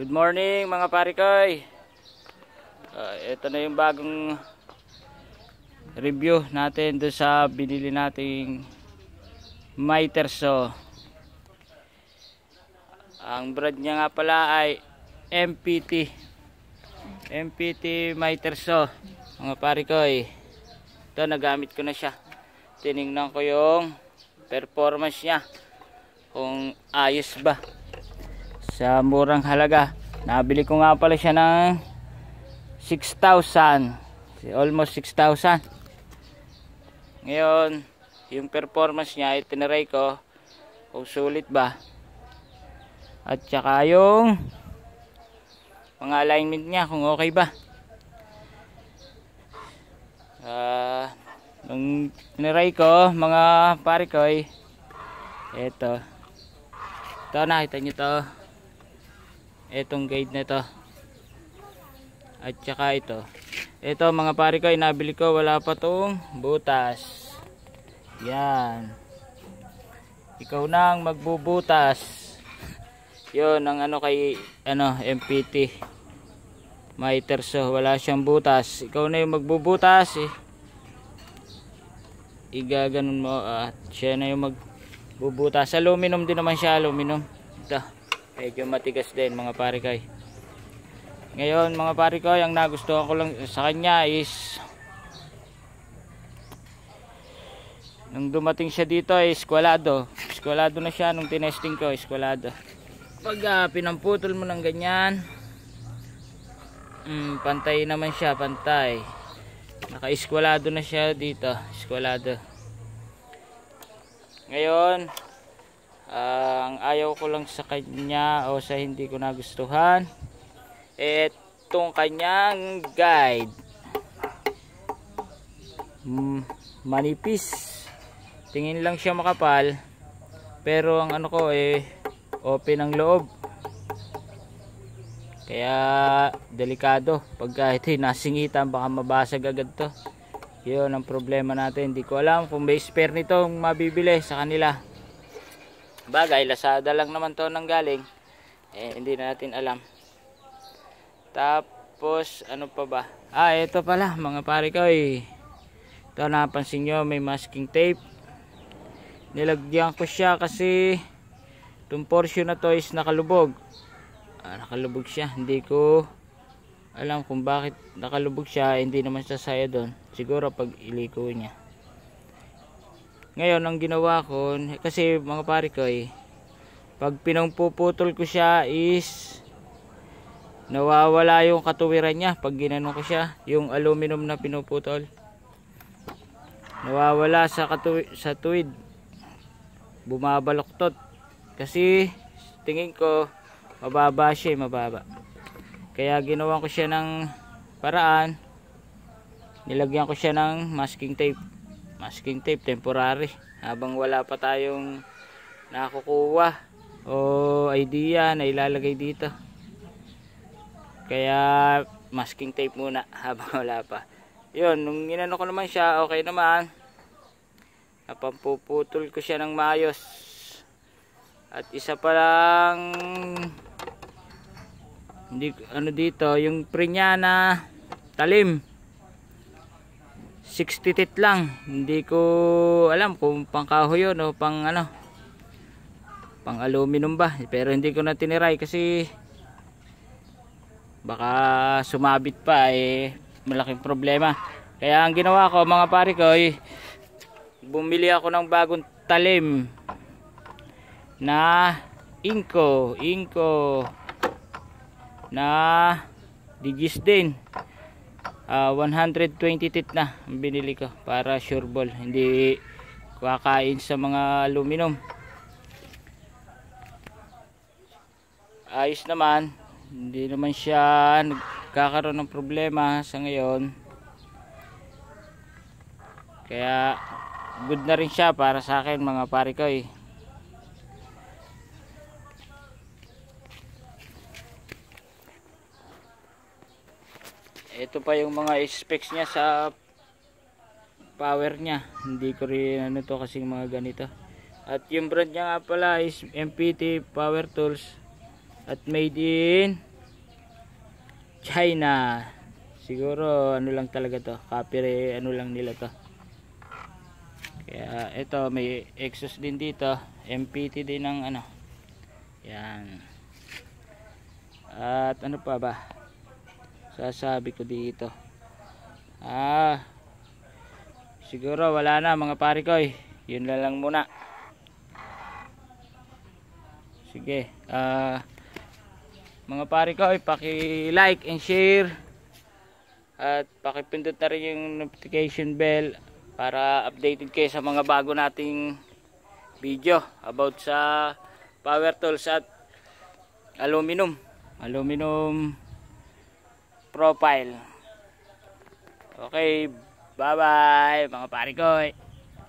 Good morning mga parikoy. Uh, ah, ito na yung bagong review natin do sa binili nating Miter Miterso. Ang brand niya nga pala ay MPT. MPT Miter Miterso mga parikoy. Ito nagamit ko na siya. Tiningnan ko yung performance niya kung ayos ba sa murang halaga nabili ko nga pala siya ng 6,000 almost 6,000 ngayon yung performance niya itineray ko kung sulit ba at saka yung mga alignment niya kung okay ba uh, nung tiniray ko mga pare ko ay eh, eto ito nakita nyo to etong guide na to at saka ito ito mga pare ko inabili ko wala pa tong butas yan ikaw na ang magbubutas yon ang ano kay ano MPT may terso wala siyang butas ikaw na yung magbubutas eh. igaganon mo at siya na yung magbubutas aluminum din naman siya aluminum ito medyo matigas din mga pare kay ngayon mga pare ko ang nagustuhan ko lang sa kanya is nung dumating siya dito ay kwalado eskwalado na siya nung tinesting ko eskwalado pag uh, pinamputol mo ng ganyan mm, pantay naman siya pantay naka-eskwalado na siya dito eskwalado ngayon uh, ang ayaw ko lang sa kanya o sa hindi ko nagustuhan itong kanyang guide mm, manipis tingin lang siya makapal pero ang ano ko eh open ang loob kaya delikado pagka ito eh, nasingitan baka mabasag agad to yun ang problema natin hindi ko alam kung may spare nitong mabibili sa kanila Bagay, Lazada lang naman to nang galing. Eh, hindi na natin alam. Tapos, ano pa ba? Ah, ito pala, mga pare ko eh. Ito, napansin nyo, may masking tape. Nilagyan ko siya kasi itong portion na to is nakalubog. Ah, nakalubog siya. Hindi ko alam kung bakit nakalubog siya. Hindi naman sasaya doon. Siguro pag iliko niya. Ngayon, ang ginawa ko, kasi mga pare ko eh, pag pinangpuputol ko siya is nawawala yung katuwiran niya pag ginanong ko siya yung aluminum na pinuputol nawawala sa, katu sa tuwid bumabaloktot kasi tingin ko mababa siya eh, mababa kaya ginawan ko siya ng paraan nilagyan ko siya ng masking tape masking tape temporary habang wala pa tayong nakukuha o idea na ilalagay dito kaya masking tape muna habang wala pa yun, nung inano ko naman siya okay naman napampuputol ko siya ng maayos at isa pa lang hindi, ano dito yung prinya na talim 60 tit lang hindi ko alam kung pang kahoy yun o pang ano pang aluminum ba pero hindi ko na tiniray kasi baka sumabit pa eh malaking problema kaya ang ginawa ko mga pare ko ay bumili ako ng bagong talim na inko inko na digis din uh, 120 teeth na binili ko para sure ball hindi kakain sa mga aluminum ayos naman hindi naman siya nagkakaroon ng problema sa ngayon kaya good na rin siya para sa akin mga pare ko eh ito pa yung mga specs niya sa power niya hindi ko rin ano to kasi mga ganito at yung brand niya nga pala is MPT Power Tools at made in China siguro ano lang talaga to copy ano lang nila to kaya ito may exhaust din dito MPT din ng ano yan at ano pa ba sasabi ko dito ah siguro wala na mga pare ko eh. yun na lang muna sige ah mga pare ko eh, paki like and share at pakipindot na rin yung notification bell para updated kayo sa mga bago nating video about sa power tools at aluminum aluminum profile. Okay, bye-bye mga parikoy.